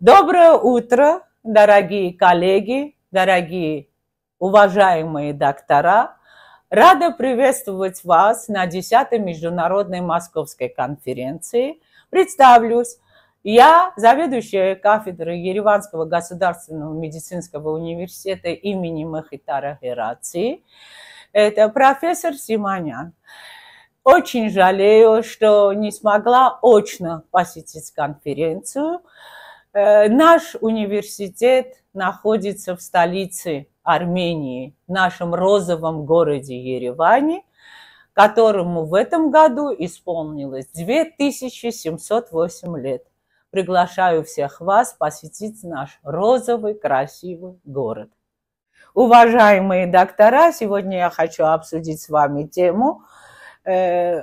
Доброе утро, дорогие коллеги, дорогие уважаемые доктора. Рада приветствовать вас на 10-й международной московской конференции. Представлюсь, я заведующая кафедрой Ереванского государственного медицинского университета имени Махитара Херации. Это профессор Симонян. Очень жалею, что не смогла очно посетить конференцию. Э, наш университет находится в столице Армении, в нашем розовом городе Ереване, которому в этом году исполнилось 2708 лет. Приглашаю всех вас посетить наш розовый красивый город. Уважаемые доктора, сегодня я хочу обсудить с вами тему э,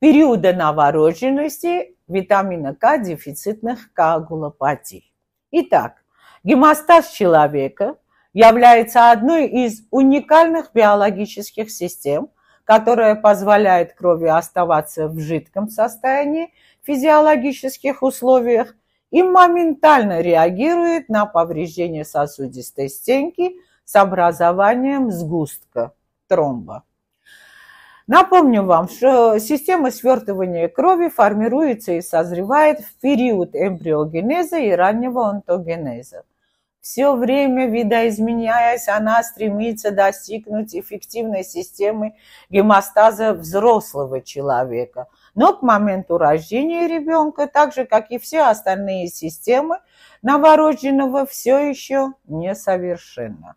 периода новорожденности витамина К дефицитных коагулопатий. Итак, гемостаз человека является одной из уникальных биологических систем, которая позволяет крови оставаться в жидком состоянии в физиологических условиях и моментально реагирует на повреждение сосудистой стенки с образованием сгустка, тромба. Напомню вам, что система свертывания крови формируется и созревает в период эмбриогенеза и раннего онтогенеза. Все время видоизменяясь, она стремится достигнуть эффективной системы гемостаза взрослого человека. Но к моменту рождения ребенка, так же как и все остальные системы новорожденного, все еще несовершенно.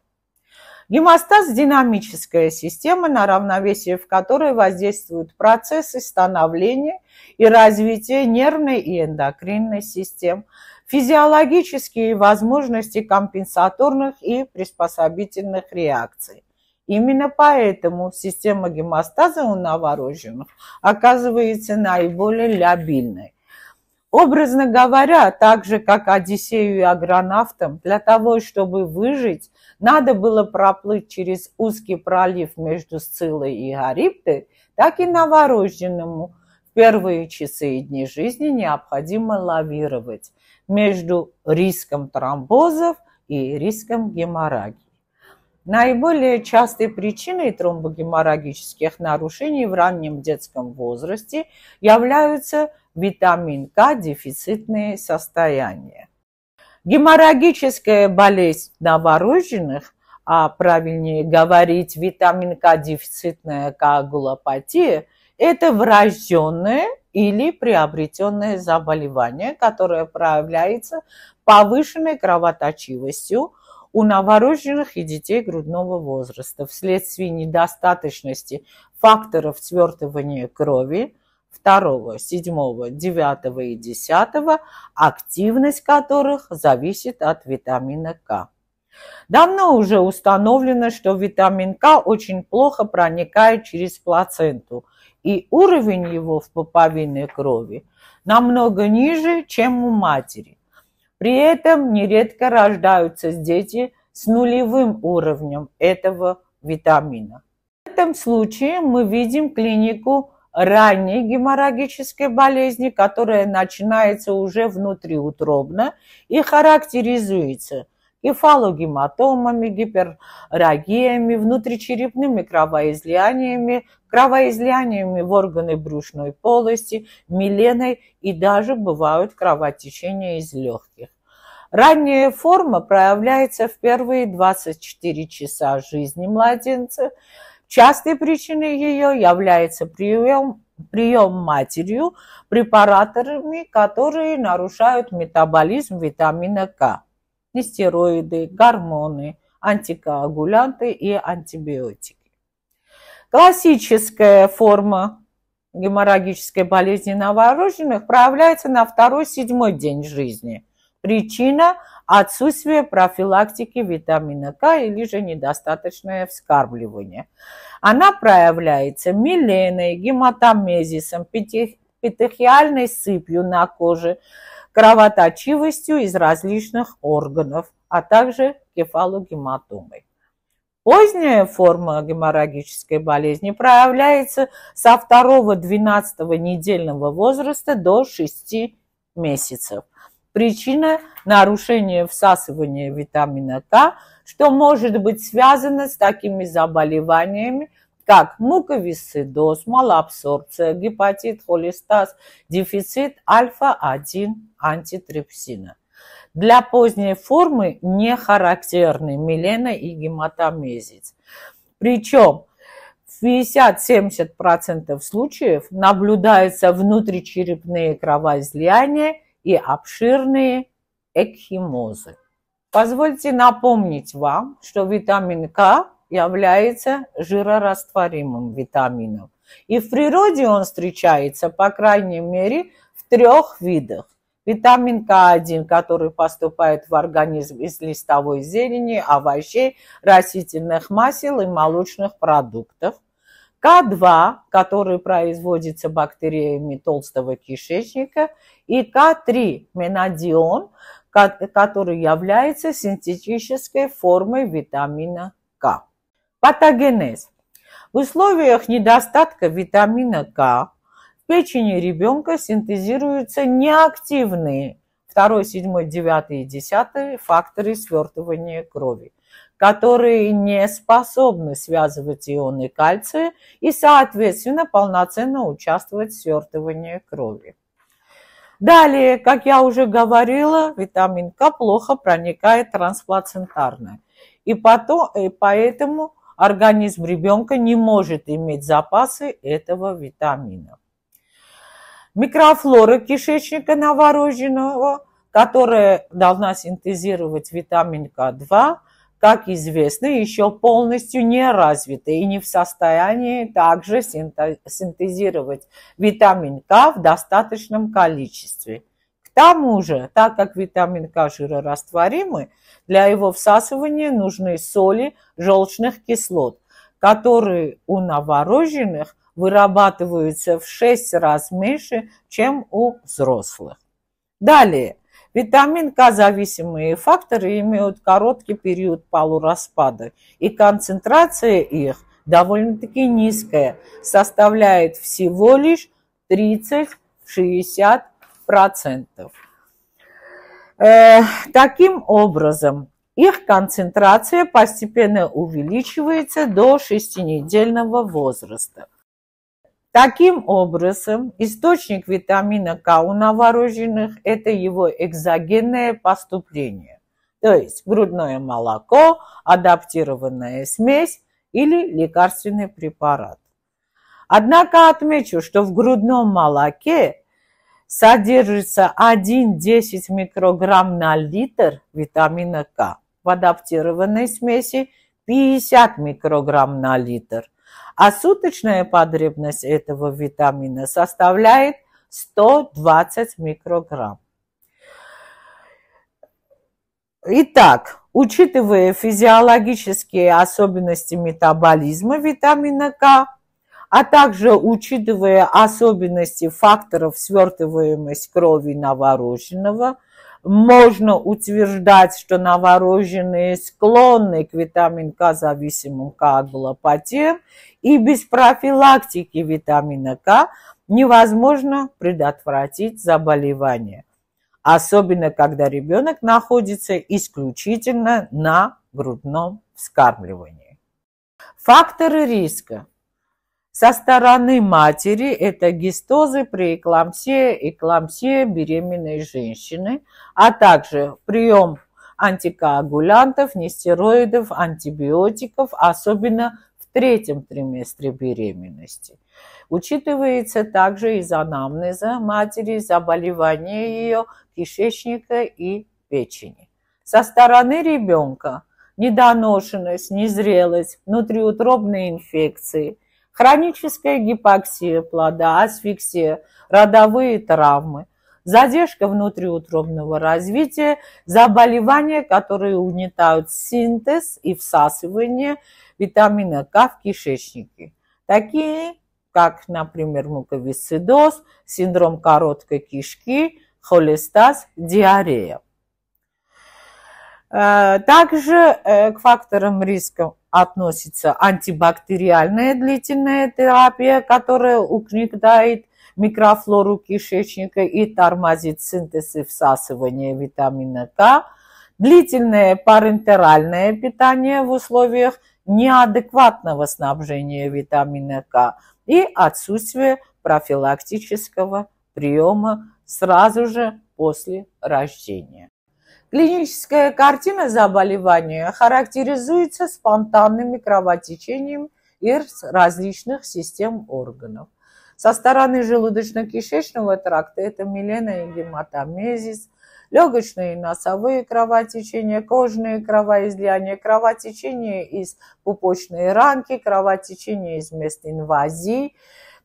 Гемостаз – динамическая система, на равновесие в которой воздействуют процессы становления и развития нервной и эндокринной систем, физиологические возможности компенсаторных и приспособительных реакций. Именно поэтому система гемостаза у новорожденных оказывается наиболее лябильной. Образно говоря, так же, как Одиссею и агронавтам, для того, чтобы выжить, надо было проплыть через узкий пролив между Сцилой и Харибдой, так и новорожденному в первые часы и дни жизни необходимо лавировать между риском тромбозов и риском геморрагии. Наиболее частой причиной тромбогеморрагических нарушений в раннем детском возрасте являются – витамин К дефицитные состояния. Геморрагическая болезнь новорожденных, а правильнее говорить витамин К дефицитная коагулопатия, это врожденное или приобретенное заболевание, которое проявляется повышенной кровоточивостью у новорожденных и детей грудного возраста вследствие недостаточности факторов свертывания крови, 2, 7, 9 и 10, активность которых зависит от витамина К. Давно уже установлено, что витамин К очень плохо проникает через плаценту, и уровень его в пуповинной крови намного ниже, чем у матери. При этом нередко рождаются дети с нулевым уровнем этого витамина. В этом случае мы видим клинику ранней геморрагической болезни, которая начинается уже внутриутробно и характеризуется кефалогематомами, гиперрагиями, внутричерепными кровоизлияниями, кровоизлияниями в органы брюшной полости, миленой и даже бывают кровотечения из легких. Ранняя форма проявляется в первые 24 часа жизни младенца – Частой причиной ее является прием, прием матерью препаратами, которые нарушают метаболизм витамина К, нестероиды, гормоны, антикоагулянты и антибиотики. Классическая форма геморрагической болезни новорожденных проявляется на второй-седьмой день жизни – Причина – отсутствия профилактики витамина К или же недостаточное вскармливание. Она проявляется миленой, гематомезисом, петехиальной сыпью на коже, кровоточивостью из различных органов, а также кефалогематомой. Поздняя форма геморрагической болезни проявляется со 2-12 недельного возраста до 6 месяцев. Причина – нарушения всасывания витамина К, что может быть связано с такими заболеваниями, как муковисцидоз, малоабсорбция, гепатит, холестаз, дефицит альфа-1 антитрепсина. Для поздней формы не характерны милена и гематомезис. Причем в 50-70% случаев наблюдаются внутричерепные кровоизлияния и обширные экхимозы. Позвольте напомнить вам, что витамин К является жирорастворимым витамином. И в природе он встречается, по крайней мере, в трех видах. Витамин К1, который поступает в организм из листовой зелени, овощей, растительных масел и молочных продуктов – к2, который производится бактериями толстого кишечника, и К3, менадион, который является синтетической формой витамина К. Патогенез. В условиях недостатка витамина К в печени ребенка синтезируются неактивные 2, 7, 9 и 10 факторы свертывания крови – которые не способны связывать ионы кальция и, соответственно, полноценно участвовать в свертывании крови. Далее, как я уже говорила, витамин К плохо проникает трансплацентарно. И, потом, и поэтому организм ребенка не может иметь запасы этого витамина. Микрофлора кишечника новорожденного, которая должна синтезировать витамин К2, как известно, еще полностью не развиты и не в состоянии также синтезировать витамин К в достаточном количестве. К тому же, так как витамин К жирорастворимый, для его всасывания нужны соли желчных кислот, которые у новорожденных вырабатываются в 6 раз меньше, чем у взрослых. Далее – Витамин К-зависимые факторы имеют короткий период полураспада, и концентрация их довольно-таки низкая, составляет всего лишь 30-60%. Э, таким образом, их концентрация постепенно увеличивается до шестинедельного возраста. Таким образом, источник витамина К у новорожденных – это его экзогенное поступление, то есть грудное молоко, адаптированная смесь или лекарственный препарат. Однако отмечу, что в грудном молоке содержится 1,10 микрограмм на литр витамина К, в адаптированной смеси 50 микрограмм на литр, а суточная потребность этого витамина составляет 120 микрограмм. Итак, учитывая физиологические особенности метаболизма витамина К, а также учитывая особенности факторов свертываемость крови новорожденного, можно утверждать, что новорожденные склонны к витамин К зависимым коагулопатиям, и без профилактики витамина К невозможно предотвратить заболевание, особенно когда ребенок находится исключительно на грудном вскармливании. Факторы риска – со стороны матери это гистозы при эклампсии, эклампсии беременной женщины, а также прием антикоагулянтов, нестероидов, антибиотиков, особенно в третьем триместре беременности. Учитывается также из анамнеза матери заболевания ее кишечника и печени. Со стороны ребенка недоношенность, незрелость, внутриутробные инфекции – хроническая гипоксия плода, асфиксия, родовые травмы, задержка внутриутробного развития, заболевания, которые угнетают синтез и всасывание витамина К в кишечнике. Такие, как, например, муковисцидоз, синдром короткой кишки, холестаз, диарея. Э, также э, к факторам риска относится антибактериальная длительная терапия, которая укрепляет микрофлору кишечника и тормозит синтез и всасывание витамина К, длительное парентеральное питание в условиях неадекватного снабжения витамина К и отсутствие профилактического приема сразу же после рождения. Клиническая картина заболевания характеризуется спонтанным кровотечением из различных систем органов. Со стороны желудочно-кишечного тракта это милена и гематомезис, легочные и носовые кровотечения, кожные кровоизлияния, кровотечение из пупочной ранки, кровотечение из мест инвазии,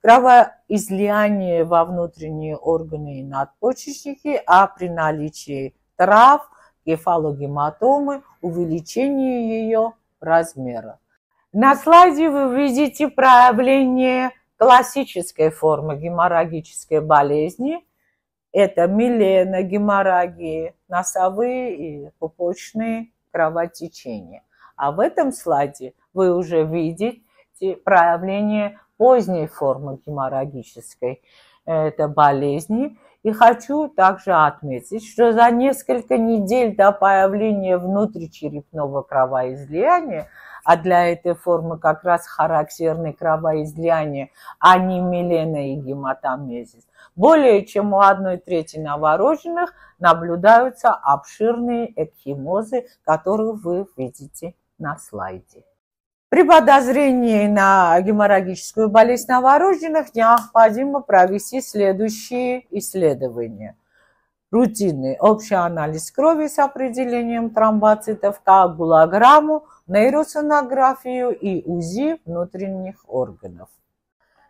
кровоизлияние во внутренние органы и надпочечники, а при наличии трав – кефалогематомы, увеличению ее размера. На слайде вы видите проявление классической формы геморрагической болезни. Это милена геморрагии, носовые и пупочные кровотечения. А в этом слайде вы уже видите проявление поздней формы геморрагической э, это болезни. И хочу также отметить, что за несколько недель до появления внутричерепного кровоизлияния, а для этой формы как раз характерны кровоизлияния, а не милена и гематомезис, более чем у одной трети новорожденных наблюдаются обширные экхимозы, которые вы видите на слайде. При подозрении на геморрагическую болезнь новорожденных необходимо провести следующие исследования. Рутинный общий анализ крови с определением тромбоцитов, коагулограмму, нейросонографию и УЗИ внутренних органов.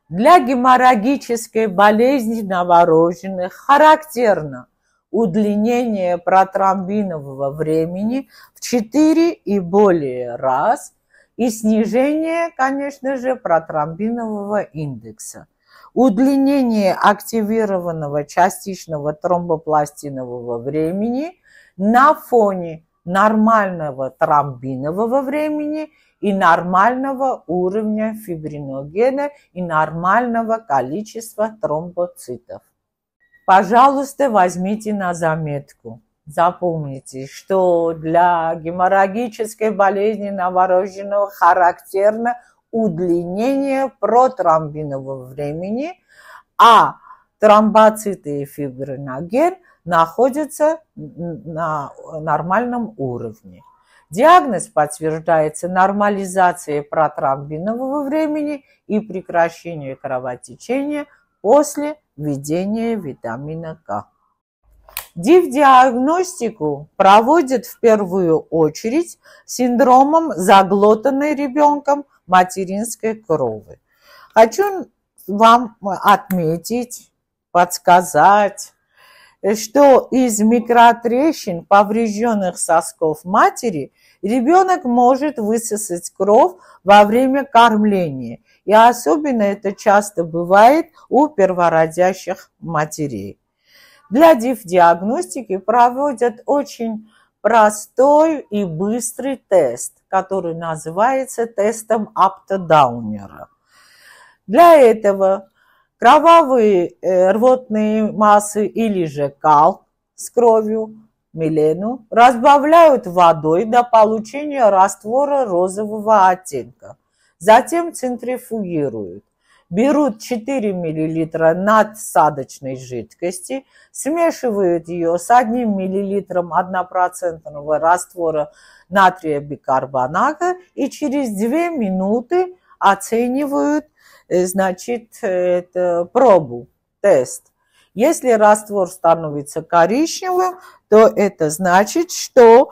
Для геморрагической болезни новорожденных характерно удлинение протромбинового времени в 4 и более раз – и снижение, конечно же, протромбинового индекса. Удлинение активированного частичного тромбопластинового времени на фоне нормального тромбинового времени и нормального уровня фибриногена и нормального количества тромбоцитов. Пожалуйста, возьмите на заметку. Запомните, что для геморрагической болезни новорожденного характерно удлинение протромбинового времени, а тромбоциты и фибриноген находятся на нормальном уровне. Диагноз подтверждается нормализацией протромбинового времени и прекращением кровотечения после введения витамина К. Див-диагностику проводят в первую очередь синдромом заглотанной ребенком материнской крови. Хочу вам отметить, подсказать, что из микротрещин поврежденных сосков матери ребенок может высосать кровь во время кормления. И особенно это часто бывает у первородящих матерей для диагностики проводят очень простой и быстрый тест, который называется тестом аптодаунера. Для этого кровавые э, рвотные массы или же кал с кровью, милену, разбавляют водой до получения раствора розового оттенка. Затем центрифугируют берут 4 мл надсадочной жидкости, смешивают ее с 1 мл 1% раствора натрия бикарбоната и через 2 минуты оценивают э, значит, это пробу, тест. Если раствор становится коричневым, то это значит, что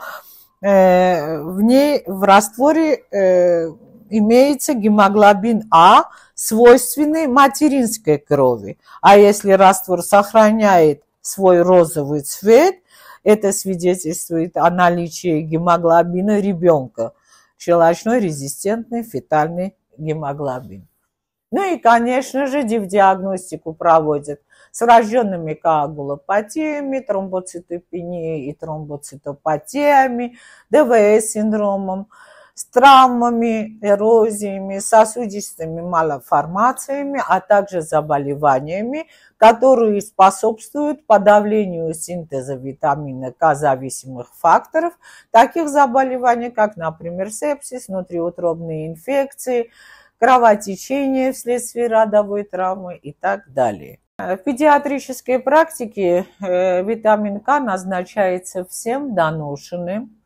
э, в ней в растворе э, имеется гемоглобин А, свойственный материнской крови. А если раствор сохраняет свой розовый цвет, это свидетельствует о наличии гемоглобина ребенка, щелочной резистентный фетальный гемоглобин. Ну и, конечно же, диагностику проводят с врожденными коагулопатиями, тромбоцитопенией и тромбоцитопатиями, ДВС-синдромом, с травмами, эрозиями, сосудистыми малоформациями, а также заболеваниями, которые способствуют подавлению синтеза витамина К зависимых факторов, таких заболеваний, как, например, сепсис, внутриутробные инфекции, кровотечение вследствие родовой травмы и так далее. В педиатрической практике э, витамин К назначается всем доношенным,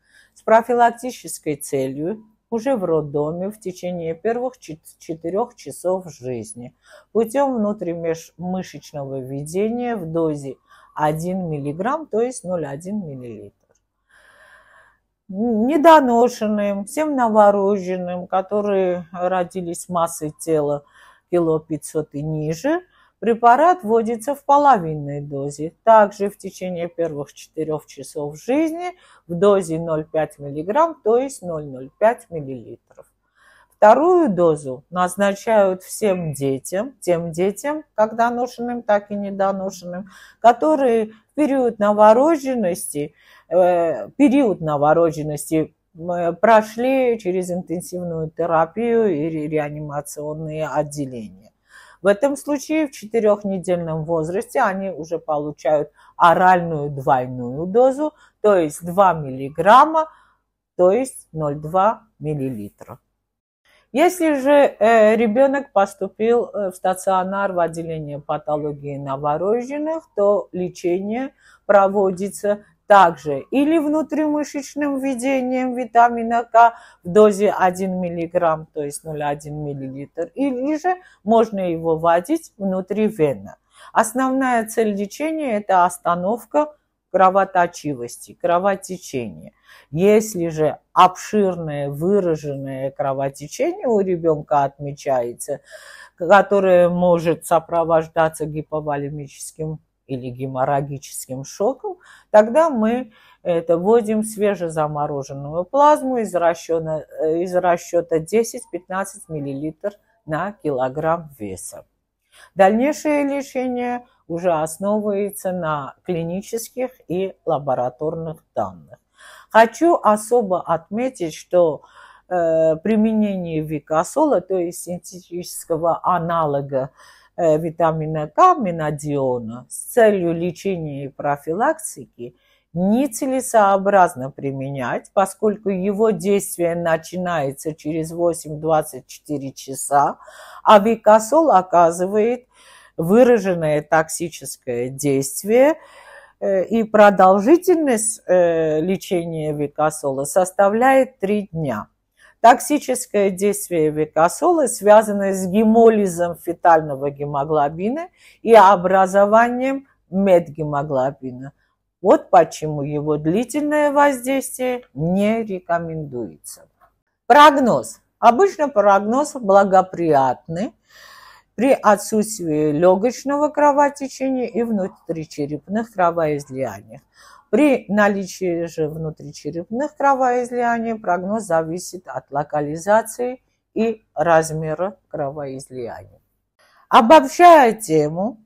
с профилактической целью уже в роддоме в течение первых четырех часов жизни путем внутримышечного введения в дозе 1 мг, то есть 0,1 мл. Недоношенным, всем новорожденным, которые родились массой тела кило 500 и ниже, Препарат вводится в половинной дозе. Также в течение первых 4 часов жизни в дозе 0,5 мг, то есть 0,05 мл. Вторую дозу назначают всем детям, тем детям, как доношенным, так и недоношенным, которые в период новорожденности, э, период новорожденности э, прошли через интенсивную терапию и реанимационные отделения. В этом случае в четырехнедельном возрасте они уже получают оральную двойную дозу, то есть 2 миллиграмма, то есть 0,2 миллилитра. Если же э, ребенок поступил э, в стационар в отделение патологии новорожденных, то лечение проводится также или внутримышечным введением витамина К в дозе 1 мг, то есть 0,1 мл, или же можно его вводить внутривенно. Основная цель лечения – это остановка кровоточивости, кровотечения. Если же обширное выраженное кровотечение у ребенка отмечается, которое может сопровождаться гиповолемическим или геморрагическим шоком, тогда мы это вводим свежезамороженную плазму из расчета, э, из расчета 10-15 мл на килограмм веса. Дальнейшее лечение уже основывается на клинических и лабораторных данных. Хочу особо отметить, что э, применение викосола, то есть синтетического аналога Э, витамина К, минадиона с целью лечения и профилактики нецелесообразно применять, поскольку его действие начинается через 8-24 часа, а викосол оказывает выраженное токсическое действие, э, и продолжительность э, лечения викосола составляет 3 дня – Токсическое действие викосолы связано с гемолизом фетального гемоглобина и образованием медгемоглобина. Вот почему его длительное воздействие не рекомендуется. Прогноз. Обычно прогноз благоприятный при отсутствии легочного кровотечения и внутричерепных кровоизлияний. При наличии же внутричерепных кровоизлияний прогноз зависит от локализации и размера кровоизлияния. Обобщая тему,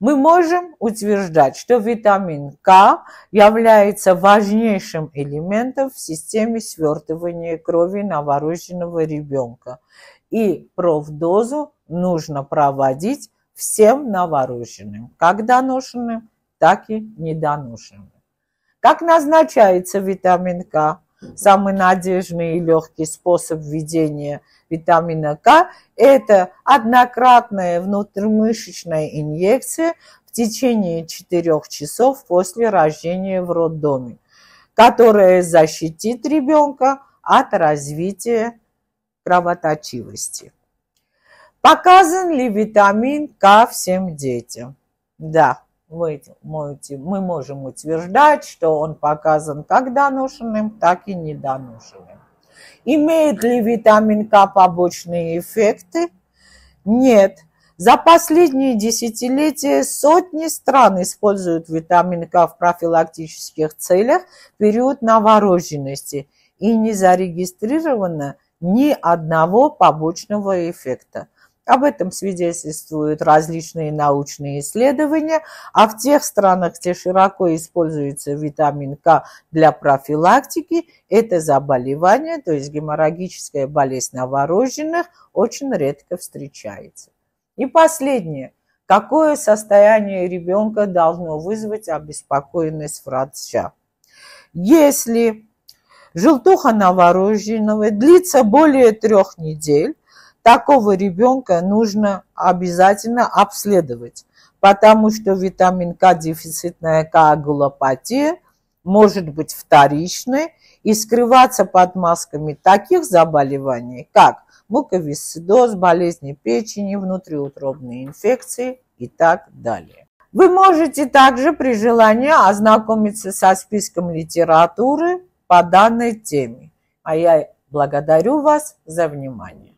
мы можем утверждать, что витамин К является важнейшим элементом в системе свертывания крови новорожденного ребенка. И профдозу нужно проводить всем новорожденным, как доношенным, так и недоношенным. Как назначается витамин К? Самый надежный и легкий способ введения витамина К – это однократная внутримышечная инъекция в течение 4 часов после рождения в роддоме, которая защитит ребенка от развития кровоточивости. Показан ли витамин К всем детям? Да, мы, мы можем утверждать, что он показан как доношенным, так и недоношенным. Имеет ли витамин К побочные эффекты? Нет. За последние десятилетия сотни стран используют витамин К в профилактических целях в период новорожденности и не зарегистрировано ни одного побочного эффекта. Об этом свидетельствуют различные научные исследования, а в тех странах, где широко используется витамин К для профилактики, это заболевание, то есть геморрагическая болезнь новорожденных, очень редко встречается. И последнее. Какое состояние ребенка должно вызвать обеспокоенность врача? Если желтуха новорожденного длится более трех недель, такого ребенка нужно обязательно обследовать, потому что витамин К дефицитная коагулопатия может быть вторичной и скрываться под масками таких заболеваний, как муковисцидоз, болезни печени, внутриутробные инфекции и так далее. Вы можете также при желании ознакомиться со списком литературы по данной теме. А я благодарю вас за внимание.